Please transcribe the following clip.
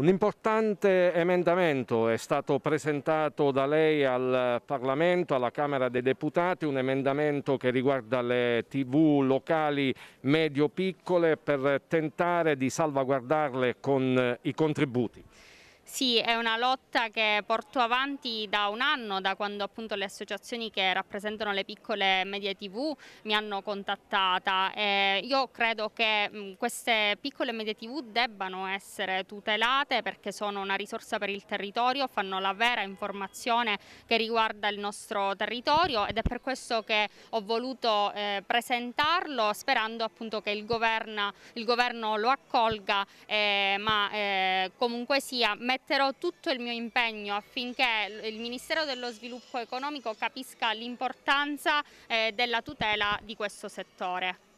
Un importante emendamento è stato presentato da lei al Parlamento, alla Camera dei Deputati, un emendamento che riguarda le tv locali medio-piccole per tentare di salvaguardarle con eh, i contributi. Sì, è una lotta che porto avanti da un anno, da quando appunto le associazioni che rappresentano le piccole medie tv mi hanno contattata. Eh, io credo che queste piccole medie tv debbano essere tutelate perché sono una risorsa per il territorio, fanno la vera informazione che riguarda il nostro territorio ed è per questo che ho voluto eh, presentarlo sperando appunto che il governo, il governo lo accolga eh, ma eh, comunque sia metta metterò tutto il mio impegno affinché il Ministero dello Sviluppo Economico capisca l'importanza eh, della tutela di questo settore.